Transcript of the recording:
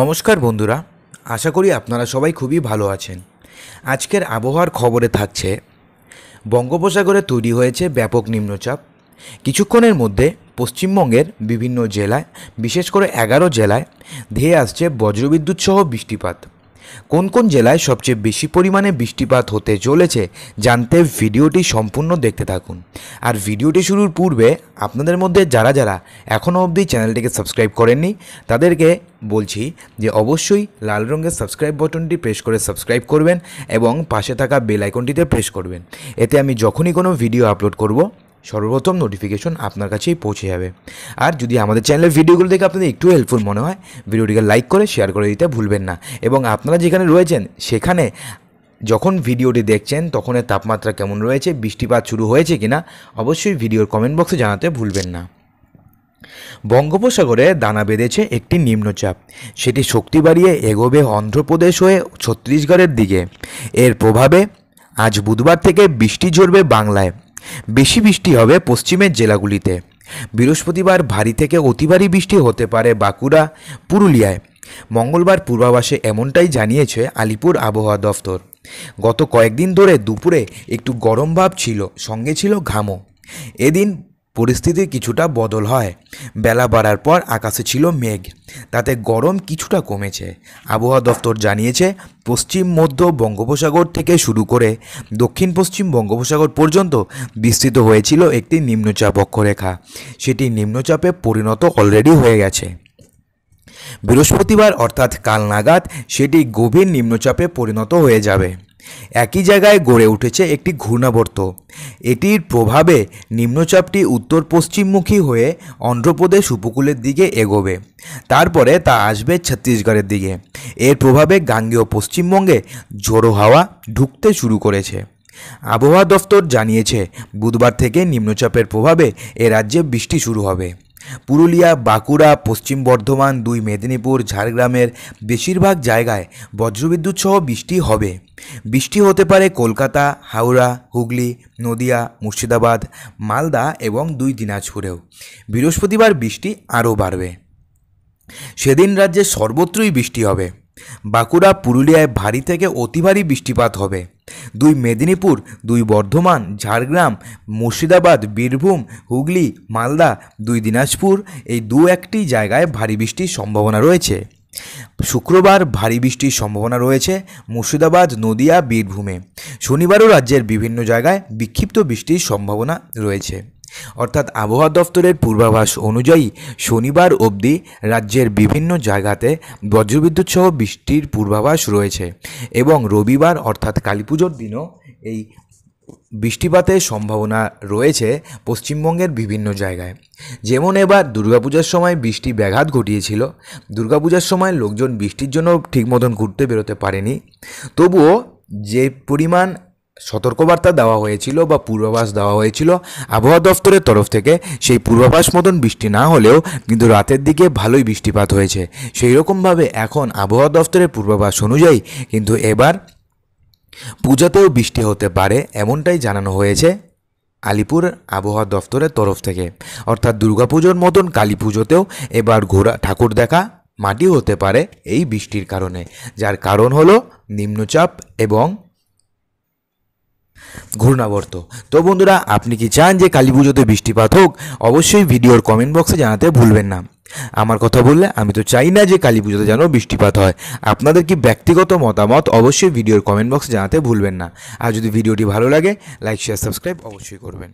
নমস্কার বন্ধুরা আশা করি আপনারা সবাই খুবই ভালো আছেন আজকের আবহাওয়ার খবরে থাকছে বঙ্গোপসাগরে তৈরি হয়েছে ব্যাপক নিম্নচাপ কিছুক্ষণের মধ্যে পশ্চিমবঙ্গের বিভিন্ন জেলায় বিশেষ করে এগারো জেলায় ধেয়ে আসছে বজ্রবিদ্যুৎসহ বৃষ্টিপাত কোন কোন জেলায় সবচেয়ে বেশি পরিমাণে বৃষ্টিপাত হতে চলেছে জানতে ভিডিওটি সম্পূর্ণ দেখতে থাকুন আর ভিডিওটি শুরুর পূর্বে আপনাদের মধ্যে যারা যারা এখনও অবধি চ্যানেলটিকে সাবস্ক্রাইব করেননি তাদেরকে বলছি যে অবশ্যই লাল রঙের সাবস্ক্রাইব বাটনটি প্রেস করে সাবস্ক্রাইব করবেন এবং পাশে থাকা বেল আইকনটিতে প্রেস করবেন এতে আমি যখনই কোনো ভিডিও আপলোড করব সর্বপ্রথম নোটিফিকেশন আপনার কাছেই পৌঁছে যাবে আর যদি আমাদের চ্যানেলের ভিডিওগুলো দেখে আপনাদের একটু হেল্পফুল মনে হয় ভিডিওটিকে লাইক করে শেয়ার করে দিতে ভুলবেন না এবং আপনারা যেখানে রয়েছেন সেখানে যখন ভিডিওটি দেখছেন তখনের তাপমাত্রা কেমন রয়েছে বৃষ্টিপাত শুরু হয়েছে কিনা অবশ্যই ভিডিওর কমেন্ট বক্সে জানাতে ভুলবেন না বঙ্গোপসাগরে দানা বেঁধেছে একটি নিম্নচাপ সেটি শক্তি বাড়িয়ে এগোবে অন্ধ্রপ্রদেশ হয়ে ছত্তিশগড়ের দিকে এর প্রভাবে আজ বুধবার থেকে বৃষ্টি ঝরবে বাংলায় বেশি বৃষ্টি হবে পশ্চিমের জেলাগুলিতে বৃহস্পতিবার ভারী থেকে অতি ভারী বৃষ্টি হতে পারে বাঁকুড়া পুরুলিয়ায় মঙ্গলবার পূর্বাভাসে এমনটাই জানিয়েছে আলিপুর আবহাওয়া দফতর গত কয়েকদিন ধরে দুপুরে একটু গরম ভাব ছিল সঙ্গে ছিল ঘামও এদিন পরিস্থিতি কিছুটা বদল হয় বেলা বাড়ার পর আকাশে ছিল মেঘ তাতে গরম কিছুটা কমেছে আবহাওয়া দপ্তর জানিয়েছে পশ্চিম মধ্য বঙ্গোপসাগর থেকে শুরু করে দক্ষিণ পশ্চিম বঙ্গোপসাগর পর্যন্ত বিস্তৃত হয়েছিল একটি নিম্নচাপ অক্ষরেখা সেটি নিম্নচাপে পরিণত অলরেডি হয়ে গেছে বৃহস্পতিবার অর্থাৎ কাল নাগাদ সেটি গভীর নিম্নচাপে পরিণত হয়ে যাবে একই জায়গায় গড়ে উঠেছে একটি ঘূর্ণাবর্ত এটির প্রভাবে নিম্নচাপটি উত্তর পশ্চিমমুখী হয়ে অন্ধ্রপ্রদেশ উপকূলের দিকে এগোবে তারপরে তা আসবে ছত্তিশগড়ের দিকে এর প্রভাবে গাঙ্গেয় পশ্চিমবঙ্গে ঝোড়ো হাওয়া ঢুকতে শুরু করেছে আবহাওয়া দফতর জানিয়েছে বুধবার থেকে নিম্নচাপের প্রভাবে এ রাজ্যে বৃষ্টি শুরু হবে পুরুলিয়া বাঁকুড়া পশ্চিম বর্ধমান দুই মেদিনীপুর ঝাড়গ্রামের বেশিরভাগ জায়গায় বজ্রবিদ্যুৎ সহ বৃষ্টি হবে বৃষ্টি হতে পারে কলকাতা হাওড়া হুগলি নদিয়া মুর্শিদাবাদ মালদা এবং দুই দিনাজপুরেও বৃহস্পতিবার বৃষ্টি আরও বাড়বে সেদিন রাজ্যে সর্বত্রই বৃষ্টি হবে বাঁকুড়া পুরুলিয়ায় ভারী থেকে অতি ভারী বৃষ্টিপাত হবে দুই মেদিনীপুর দুই বর্ধমান ঝাড়গ্রাম মুর্শিদাবাদ বীরভূম হুগলি মালদা দুই দিনাজপুর এই দু একটি জায়গায় ভারী বৃষ্টির সম্ভাবনা রয়েছে শুক্রবার ভারী বৃষ্টির সম্ভাবনা রয়েছে মুর্শিদাবাদ নদিয়া বীরভূমে শনিবারও রাজ্যের বিভিন্ন জায়গায় বিক্ষিপ্ত বৃষ্টির সম্ভাবনা রয়েছে অর্থাৎ আবহাওয়া দপ্তরের পূর্বাভাস অনুযায়ী শনিবার অবধি রাজ্যের বিভিন্ন জায়গাতে বজ্রবিদ্যুৎ সহ বৃষ্টির পূর্বাভাস রয়েছে এবং রবিবার অর্থাৎ কালী পুজোর দিনও এই বৃষ্টিপাতের সম্ভাবনা রয়েছে পশ্চিমবঙ্গের বিভিন্ন জায়গায় যেমন এবার দুর্গাপূজার সময় বৃষ্টি ব্যাঘাত ঘটিয়েছিল দুর্গাপূজার সময় লোকজন বৃষ্টির জন্য ঠিক মতন ঘুরতে বেরোতে পারেনি তবুও যে পরিমাণ সতর্কবার্তা দেওয়া হয়েছিল বা পূর্বাভাস দেওয়া হয়েছিল আবহাওয়া দপ্তরের তরফ থেকে সেই পূর্বাভাস মতন বৃষ্টি না হলেও কিন্তু রাতের দিকে ভালোই বৃষ্টিপাত হয়েছে সেই রকমভাবে এখন আবহাওয়া দফতরের পূর্বাভাস অনুযায়ী কিন্তু এবার পূজাতেও বৃষ্টি হতে পারে এমনটাই জানানো হয়েছে আলিপুর আবহাওয়া দপ্তরের তরফ থেকে অর্থাৎ দুর্গাপুজোর মতন কালী পুজোতেও এবার ঘোরা ঠাকুর দেখা মাটি হতে পারে এই বৃষ্টির কারণে যার কারণ হলো নিম্নচাপ এবং ঘূর্ণাবর্ত তো বন্ধুরা আপনি কি চান যে কালী পুজোতে বৃষ্টিপাত হোক অবশ্যই ভিডিওর কমেন্ট বক্সে জানাতে ভুলবেন না আমার কথা বললে আমি তো চাই না যে কালী পুজোতে যেন বৃষ্টিপাত হয় আপনাদের কি ব্যক্তিগত মতামত অবশ্যই ভিডিওর কমেন্ট বক্সে জানাতে ভুলবেন না আর যদি ভিডিওটি ভালো লাগে লাইক শেয়ার সাবস্ক্রাইব অবশ্যই করবেন